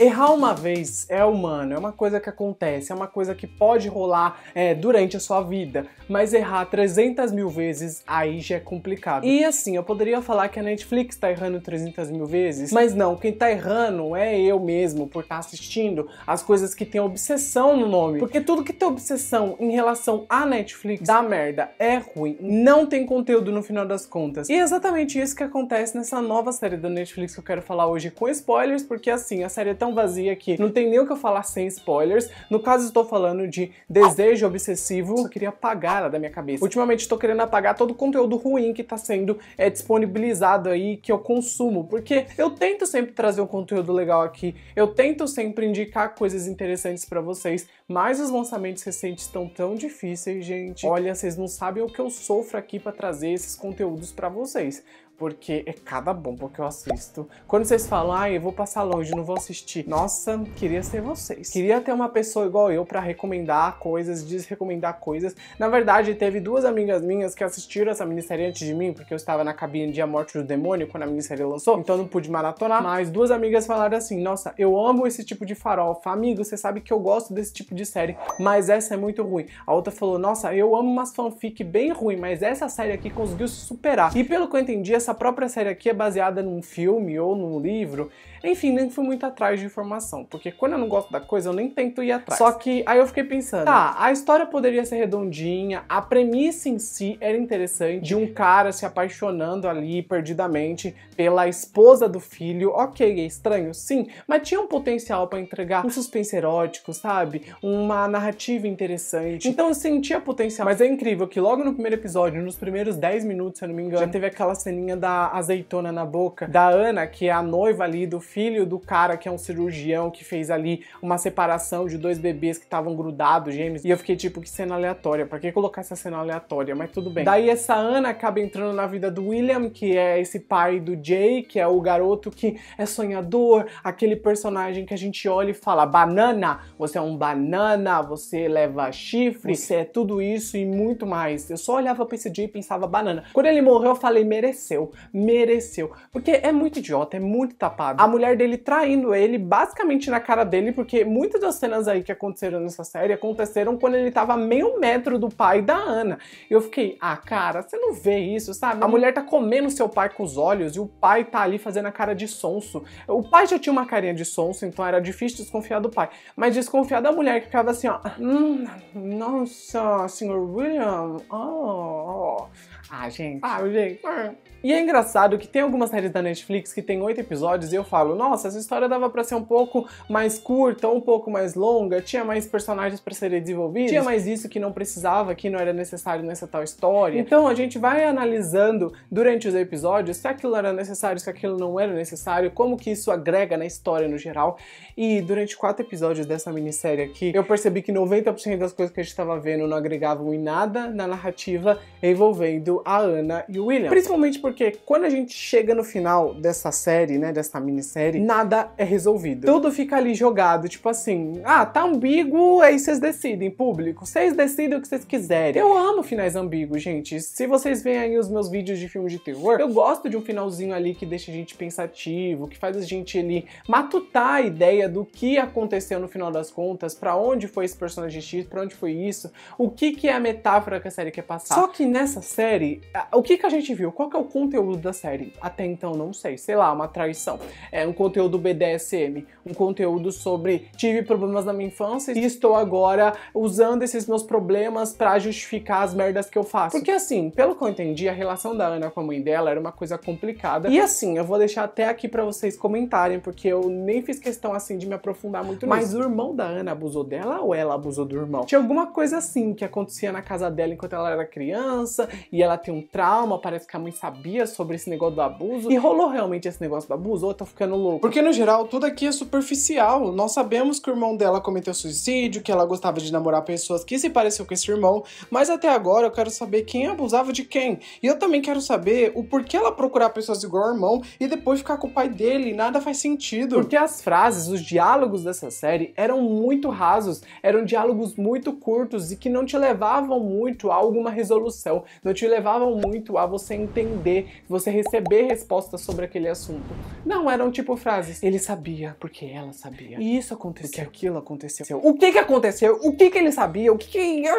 Errar uma vez é humano, é uma coisa que acontece, é uma coisa que pode rolar é, durante a sua vida, mas errar 300 mil vezes aí já é complicado. E assim, eu poderia falar que a Netflix tá errando 300 mil vezes, mas não, quem tá errando é eu mesmo por estar tá assistindo as coisas que tem obsessão no nome, porque tudo que tem obsessão em relação à Netflix dá merda, é ruim, não tem conteúdo no final das contas. E é exatamente isso que acontece nessa nova série da Netflix que eu quero falar hoje com spoilers, porque assim, a série é tão vazia que não tem nem o que eu falar sem spoilers. No caso, estou falando de desejo obsessivo. Só queria apagar ela da minha cabeça. Ultimamente estou querendo apagar todo o conteúdo ruim que está sendo é, disponibilizado aí, que eu consumo. Porque eu tento sempre trazer um conteúdo legal aqui. Eu tento sempre indicar coisas interessantes para vocês. Mas os lançamentos recentes estão tão difíceis, gente. Olha, vocês não sabem o que eu sofro aqui para trazer esses conteúdos para vocês porque é cada bomba que eu assisto. Quando vocês falam, ah, eu vou passar longe, não vou assistir. Nossa, queria ser vocês. Queria ter uma pessoa igual eu para recomendar coisas, desrecomendar coisas. Na verdade, teve duas amigas minhas que assistiram essa minissérie antes de mim, porque eu estava na cabine de A Morte do Demônio quando a minissérie lançou, então não pude maratonar. Mas duas amigas falaram assim: Nossa, eu amo esse tipo de farofa. Amigo, você sabe que eu gosto desse tipo de série, mas essa é muito ruim. A outra falou: Nossa, eu amo umas fanfic bem ruim, mas essa série aqui conseguiu se superar. E pelo que eu entendi, essa essa própria série aqui é baseada num filme ou num livro. Enfim, nem fui muito atrás de informação, porque quando eu não gosto da coisa, eu nem tento ir atrás. Só que aí eu fiquei pensando, tá, a história poderia ser redondinha, a premissa em si era interessante, de um cara se apaixonando ali perdidamente pela esposa do filho. OK, é estranho, sim, mas tinha um potencial para entregar um suspense erótico, sabe? Uma narrativa interessante. Então eu sentia potencial, mas é incrível que logo no primeiro episódio, nos primeiros 10 minutos, se eu não me engano, já teve aquela ceninha da azeitona na boca da Ana, que é a noiva ali do filho do cara que é um cirurgião que fez ali uma separação de dois bebês que estavam grudados, gêmeos. E eu fiquei tipo, que cena aleatória, pra que colocar essa cena aleatória? Mas tudo bem. Daí essa Ana acaba entrando na vida do William, que é esse pai do Jay, que é o garoto que é sonhador, aquele personagem que a gente olha e fala: banana, você é um banana, você leva chifre, você é tudo isso e muito mais. Eu só olhava pra esse Jay e pensava: banana. Quando ele morreu, eu falei: mereceu mereceu, mereceu. Porque é muito idiota, é muito tapado. A mulher dele traindo ele, basicamente na cara dele, porque muitas das cenas aí que aconteceram nessa série aconteceram quando ele tava meio metro do pai da Ana. Eu fiquei, ah, cara, você não vê isso, sabe? A mulher tá comendo seu pai com os olhos e o pai tá ali fazendo a cara de sonso. O pai já tinha uma carinha de sonso, então era difícil desconfiar do pai. Mas desconfiar da mulher que ficava assim, ó. Hum, nossa, senhor William. Oh, oh. Ah, gente. Ah, gente. É. E e é engraçado que tem algumas séries da Netflix que tem oito episódios e eu falo, nossa, essa história dava para ser um pouco mais curta, um pouco mais longa, tinha mais personagens para serem desenvolvidos, tinha mais isso que não precisava, que não era necessário nessa tal história. Então a uhum. gente vai analisando durante os episódios se aquilo era necessário, se aquilo não era necessário, como que isso agrega na história no geral. E durante quatro episódios dessa minissérie aqui, eu percebi que 90% das coisas que a gente estava vendo não agregavam em nada na narrativa envolvendo a Ana e o William. Principalmente porque porque quando a gente chega no final dessa série, né, dessa minissérie, nada é resolvido. Tudo fica ali jogado, tipo assim, ah, tá ambíguo, aí vocês decidem, público, vocês decidem o que vocês quiserem. Eu amo finais ambíguos, gente. Se vocês veem aí os meus vídeos de filmes de terror, eu gosto de um finalzinho ali que deixa a gente pensativo, que faz a gente ali matutar a ideia do que aconteceu no final das contas, para onde foi esse personagem X, pra onde foi isso, o que que é a metáfora que a série quer passar. Só que nessa série, o que que a gente viu? Qual que é o conteúdo conteúdo da série? Até então não sei, sei lá, uma traição. É um conteúdo BDSM, um conteúdo sobre tive problemas na minha infância e estou agora usando esses meus problemas para justificar as merdas que eu faço. Porque assim, pelo que eu entendi, a relação da Ana com a mãe dela era uma coisa complicada. E assim, eu vou deixar até aqui para vocês comentarem, porque eu nem fiz questão assim de me aprofundar muito Mas nisso. Mas o irmão da Ana abusou dela ou ela abusou do irmão? Tinha alguma coisa assim que acontecia na casa dela enquanto ela era criança e ela tem um trauma, parece que a mãe sabia sobre esse negócio do abuso. E rolou realmente esse negócio do abuso? Ou tô tá ficando louco? Porque, no geral, tudo aqui é superficial. Nós sabemos que o irmão dela cometeu suicídio, que ela gostava de namorar pessoas que se pareciam com esse irmão, mas até agora eu quero saber quem abusava de quem. E eu também quero saber o porquê ela procurar pessoas igual ao irmão e depois ficar com o pai dele. Nada faz sentido. Porque as frases, os diálogos dessa série eram muito rasos, eram diálogos muito curtos e que não te levavam muito a alguma resolução, não te levavam muito a você entender você receber respostas sobre aquele assunto. Não eram tipo frases. Ele sabia, porque ela sabia. E isso aconteceu. Porque aquilo aconteceu. O que que aconteceu? O que que ele sabia? O que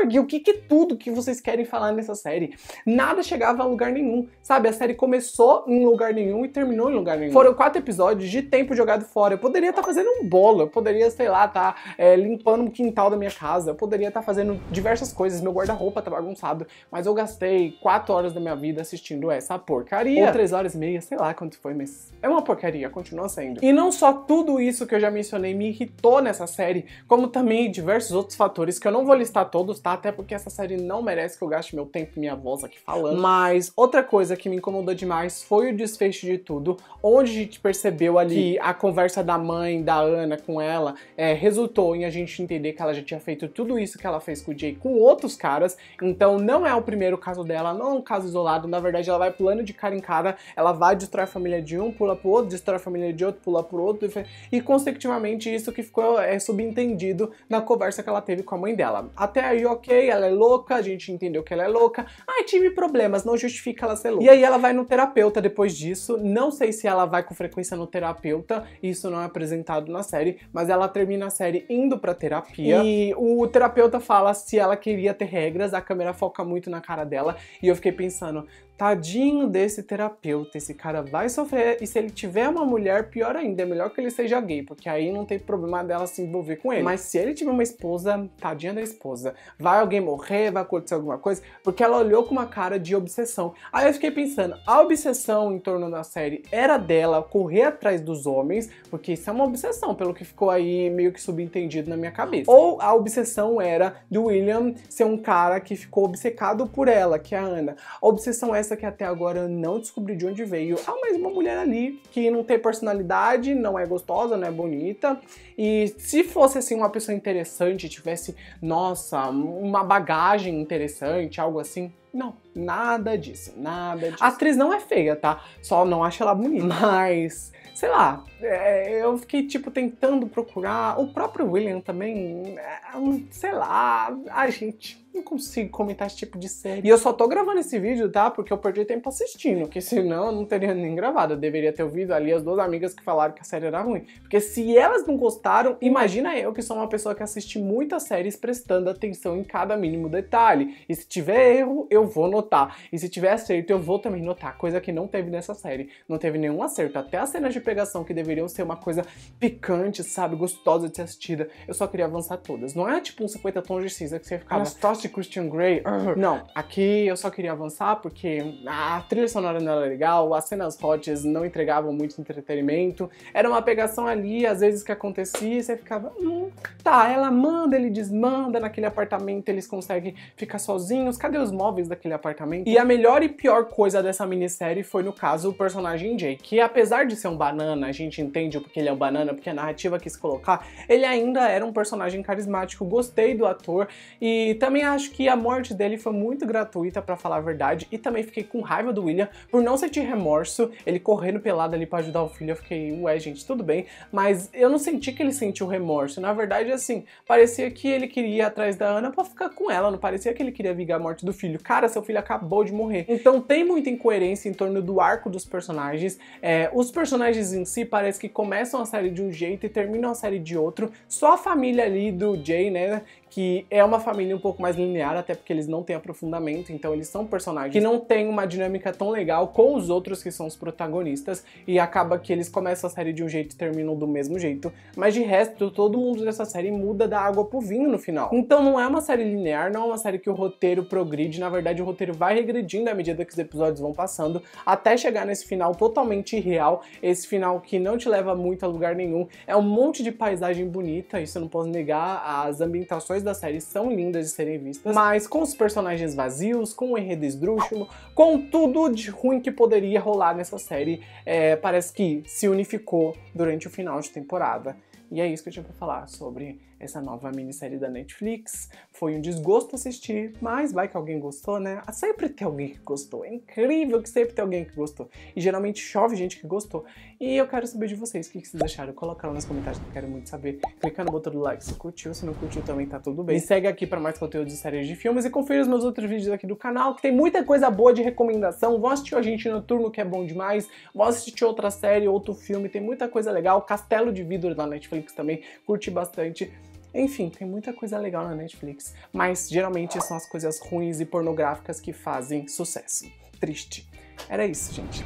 que O que que tudo que vocês querem falar nessa série? Nada chegava a lugar nenhum, sabe? A série começou em lugar nenhum e terminou em lugar nenhum. Foram quatro episódios de tempo jogado fora. Eu poderia estar tá fazendo um bolo, eu poderia, sei lá, tá é, limpando um quintal da minha casa, eu poderia estar tá fazendo diversas coisas, meu guarda-roupa tá bagunçado, mas eu gastei quatro horas da minha vida assistindo essa porra porcaria. Ou três horas e meia, sei lá quanto foi, mas é uma porcaria, continua sendo. E não só tudo isso que eu já mencionei me irritou nessa série, como também diversos outros fatores que eu não vou listar todos, tá? Até porque essa série não merece que eu gaste meu tempo e minha voz aqui falando. Mas outra coisa que me incomodou demais foi o desfecho de tudo, onde a gente percebeu ali que a conversa da mãe, da Ana com ela, é, resultou em a gente entender que ela já tinha feito tudo isso que ela fez com o Jay com outros caras, então não é o primeiro caso dela, não é um caso isolado, na verdade ela vai plano de de cara em cara, ela vai destrói a família de um, pula pro outro, destrói a família de outro, pula pro outro, e consecutivamente isso que ficou é, subentendido na conversa que ela teve com a mãe dela. Até aí, ok, ela é louca, a gente entendeu que ela é louca, ai, tive problemas, não justifica ela ser louca. E aí ela vai no terapeuta depois disso, não sei se ela vai com frequência no terapeuta, isso não é apresentado na série, mas ela termina a série indo pra terapia, e o terapeuta fala se ela queria ter regras, a câmera foca muito na cara dela, e eu fiquei pensando, Tadinho desse terapeuta, esse cara vai sofrer. E se ele tiver uma mulher, pior ainda, é melhor que ele seja gay, porque aí não tem problema dela se envolver com ele. Mas se ele tiver uma esposa, tadinha da esposa, vai alguém morrer, vai acontecer alguma coisa, porque ela olhou com uma cara de obsessão. Aí eu fiquei pensando, a obsessão em torno da série era dela correr atrás dos homens, porque isso é uma obsessão, pelo que ficou aí meio que subentendido na minha cabeça. Ou a obsessão era do William ser um cara que ficou obcecado por ela, que é a Ana. A obsessão é que até agora eu não descobri de onde veio. Ah, mas uma mulher ali que não tem personalidade, não é gostosa, não é bonita. E se fosse assim uma pessoa interessante, tivesse, nossa, uma bagagem interessante, algo assim, não, nada disso, nada disso. A atriz não é feia, tá? Só não acho ela bonita. Mas sei lá, é, eu fiquei tipo tentando procurar. O próprio William também, é, sei lá, ai gente, não consigo comentar esse tipo de série. E eu só tô gravando esse vídeo, tá? Porque eu perdi tempo assistindo, porque senão eu não teria nem gravado. Eu deveria ter ouvido ali as duas amigas que falaram que a série era ruim. Porque se elas não gostaram, imagina eu que sou uma pessoa que assiste muitas séries prestando atenção em cada mínimo detalhe. E se tiver erro, eu vou notar. E se tiver acerto, eu vou também notar, coisa que não teve nessa série. Não teve nenhum acerto. Até a cena de pegação que deveriam ser uma coisa picante, sabe, gostosa de ser assistida, eu só queria avançar todas. Não é tipo um 50 tons de cinza que você ficava Nossa. de Christian Grey. Não, aqui eu só queria avançar porque a trilha sonora não era legal, as cenas hotes não entregavam muito entretenimento, era uma pegação ali, às vezes que acontecia e você ficava, hum, tá, ela manda, ele desmanda naquele apartamento, eles conseguem ficar sozinhos, cadê os móveis daquele apartamento? E a melhor e pior coisa dessa minissérie foi no caso o personagem Jay, que apesar de ser um barato, banana, a gente entende o porquê ele é um banana, porque a narrativa quis colocar, ele ainda era um personagem carismático, gostei do ator e também acho que a morte dele foi muito gratuita, para falar a verdade, e também fiquei com raiva do William por não sentir remorso, ele correndo pelado ali para ajudar o filho, eu fiquei, ué, gente, tudo bem, mas eu não senti que ele sentiu remorso, na verdade, assim, parecia que ele queria ir atrás da Ana para ficar com ela, não parecia que ele queria vingar a morte do filho, cara, seu filho acabou de morrer. Então tem muita incoerência em torno do arco dos personagens, é, os personagens em si parece que começam a série de um jeito e terminam a série de outro. Só a família ali do Jay, né, que é uma família um pouco mais linear, até porque eles não têm aprofundamento, então eles são personagens que não têm uma dinâmica tão legal com os outros que são os protagonistas, e acaba que eles começam a série de um jeito e terminam do mesmo jeito, mas de resto, todo mundo dessa série muda da água pro vinho no final. Então não é uma série linear, não é uma série que o roteiro progride, na verdade o roteiro vai regredindo à medida que os episódios vão passando, até chegar nesse final totalmente irreal, esse final que não te leva muito a lugar nenhum, é um monte de paisagem bonita, isso eu não posso negar, as ambientações coisas da série são lindas de serem vistas, mas com os personagens vazios, com o enredo esdrúxulo, com tudo de ruim que poderia rolar nessa série, é, parece que se unificou durante o final de temporada. E é isso que eu tinha pra falar sobre essa nova minissérie da Netflix. Foi um desgosto assistir, mas vai que alguém gostou, né? Ah, sempre tem alguém que gostou. É incrível que sempre tem alguém que gostou. E geralmente chove gente que gostou. E eu quero saber de vocês o que, vocês acharam. Coloca lá nos comentários que eu quero muito saber. Clica no botão do like se curtiu. Se não curtiu também tá tudo bem. Me segue aqui para mais conteúdo de séries de filmes e confira os meus outros vídeos aqui do canal, que tem muita coisa boa de recomendação. Vão assistir a gente noturno, que é bom demais. Vão assistir outra série, outro filme, tem muita coisa legal. Castelo de Vidro da Netflix também, curti bastante. Enfim, tem muita coisa legal na Netflix, mas geralmente são as coisas ruins e pornográficas que fazem sucesso. Triste. Era isso, gente.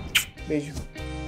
Beijo.